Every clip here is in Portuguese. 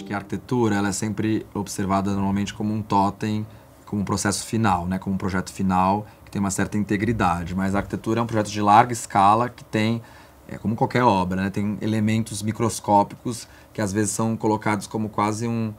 acho que a arquitetura ela é sempre observada normalmente como um totem, como um processo final, né? como um projeto final que tem uma certa integridade. Mas a arquitetura é um projeto de larga escala que tem, é, como qualquer obra, né? tem elementos microscópicos que às vezes são colocados como quase um,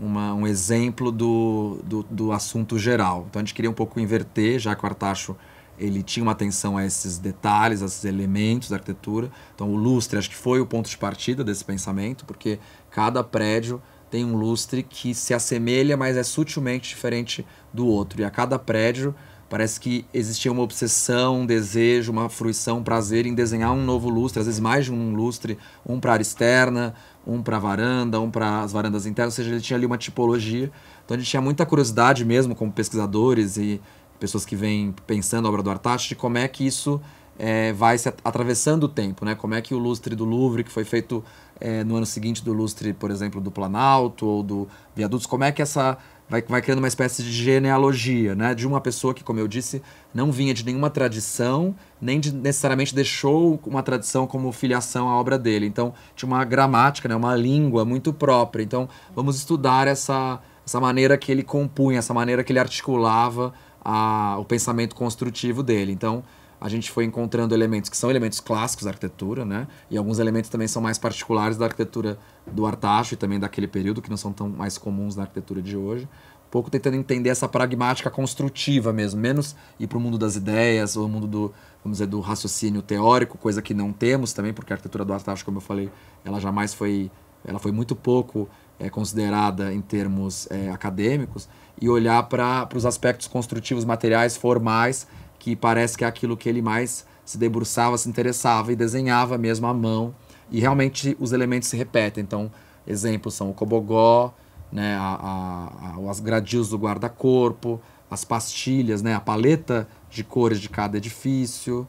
uma, um exemplo do, do, do assunto geral. Então a gente queria um pouco inverter, já que o Artacho ele tinha uma atenção a esses detalhes, a esses elementos da arquitetura. Então, o lustre acho que foi o ponto de partida desse pensamento, porque cada prédio tem um lustre que se assemelha, mas é sutilmente diferente do outro. E a cada prédio parece que existia uma obsessão, um desejo, uma fruição, um prazer em desenhar um novo lustre, às vezes mais de um lustre, um para a área externa, um para a varanda, um para as varandas internas, ou seja, ele tinha ali uma tipologia. Então a gente tinha muita curiosidade mesmo como pesquisadores e pessoas que vêm pensando a obra do Artax, de como é que isso é, vai se atravessando o tempo, né? Como é que o lustre do Louvre, que foi feito é, no ano seguinte do lustre, por exemplo, do Planalto ou do Viadutos, como é que essa vai, vai criando uma espécie de genealogia, né? De uma pessoa que, como eu disse, não vinha de nenhuma tradição, nem de, necessariamente deixou uma tradição como filiação à obra dele. Então, tinha uma gramática, né? Uma língua muito própria. Então, vamos estudar essa essa maneira que ele compunha, essa maneira que ele articulava a, o pensamento construtivo dele. Então, a gente foi encontrando elementos que são elementos clássicos da arquitetura, né? E alguns elementos também são mais particulares da arquitetura do Artacho e também daquele período, que não são tão mais comuns na arquitetura de hoje. Um pouco tentando entender essa pragmática construtiva mesmo, menos ir para o mundo das ideias ou o mundo do, vamos dizer, do raciocínio teórico, coisa que não temos também, porque a arquitetura do Artacho, como eu falei, ela jamais foi, ela foi muito pouco é, considerada em termos é, acadêmicos e olhar para os aspectos construtivos, materiais, formais, que parece que é aquilo que ele mais se debruçava, se interessava e desenhava mesmo à mão. E realmente os elementos se repetem. Então, exemplos são o cobogó, né, a, a, a, as gradios do guarda-corpo, as pastilhas, né, a paleta de cores de cada edifício.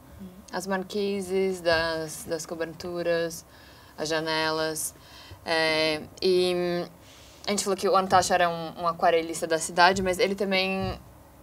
As marquises das, das coberturas, as janelas. É, e a gente falou que o Antasha era um, um aquarelista da cidade, mas ele também.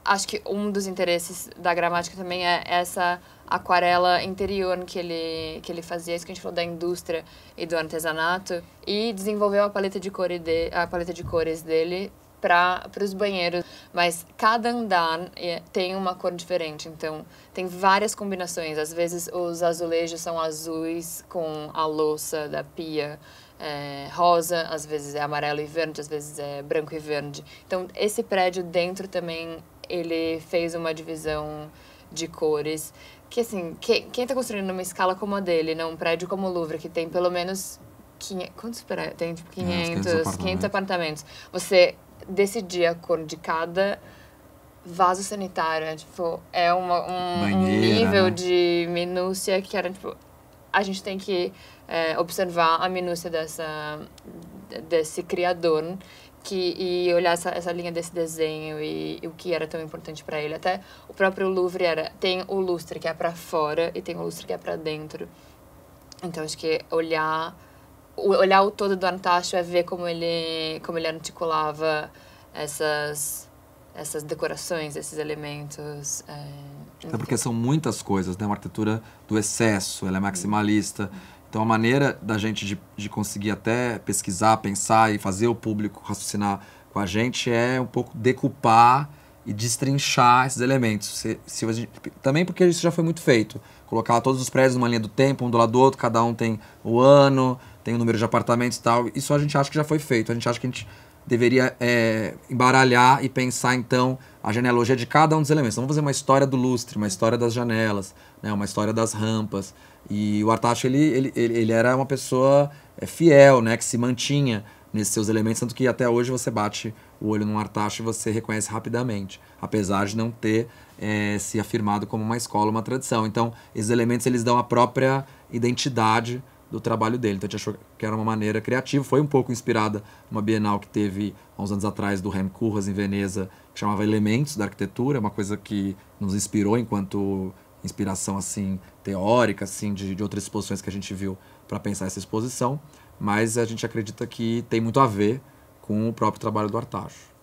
Acho que um dos interesses da gramática também é essa aquarela interior que ele, que ele fazia, isso que a gente falou da indústria e do artesanato, e desenvolveu a paleta de, cores de, a paleta de cores dele para os banheiros. Mas cada andar é, tem uma cor diferente, então tem várias combinações. Às vezes os azulejos são azuis com a louça da pia, é, rosa, às vezes é amarelo e verde, às vezes é branco e verde. Então, esse prédio dentro também, ele fez uma divisão de cores. Que assim, que, quem está construindo numa escala como a dele, não um prédio como o Louvre, que tem pelo menos... 500, quantos prédios? Tem tipo 500, 500 apartamentos. 500 apartamentos. Você decidir a cor de cada vaso sanitário. É, tipo, é uma, um, Banheira, um nível né? de minúcia que era, tipo, a gente tem que é, observar a minúcia dessa, desse criador que, e olhar essa, essa linha desse desenho e, e o que era tão importante para ele. Até o próprio Louvre era, tem o lustre que é para fora e tem o lustre que é para dentro. Então acho que olhar o, olhar o todo do Antacho é ver como ele como ele articulava essas essas decorações, esses elementos. É, Até porque são muitas coisas, né? Uma arquitetura do excesso, ela é maximalista. Então a maneira da gente de, de conseguir até pesquisar, pensar e fazer o público raciocinar com a gente é um pouco decupar e destrinchar esses elementos. Se, se gente, também porque isso já foi muito feito. Colocar todos os prédios numa linha do tempo, um do lado do outro, cada um tem o ano, tem o um número de apartamentos e tal. Isso a gente acha que já foi feito. A gente acha que a gente deveria é, embaralhar e pensar então a genealogia de cada um dos elementos. Então, vamos fazer uma história do lustre, uma história das janelas, né, uma história das rampas. E o Artacho ele, ele, ele era uma pessoa é, fiel, né, que se mantinha nesses seus elementos, tanto que até hoje você bate o olho num Artacho e você reconhece rapidamente, apesar de não ter é, se afirmado como uma escola, uma tradição. Então, esses elementos eles dão a própria identidade do trabalho dele. Então a gente achou que era uma maneira criativa, foi um pouco inspirada numa Bienal que teve há uns anos atrás do Rem Koolhaas em Veneza, que chamava Elementos da Arquitetura, uma coisa que nos inspirou enquanto inspiração assim teórica, assim de, de outras exposições que a gente viu para pensar essa exposição, mas a gente acredita que tem muito a ver com o próprio trabalho do Artacho.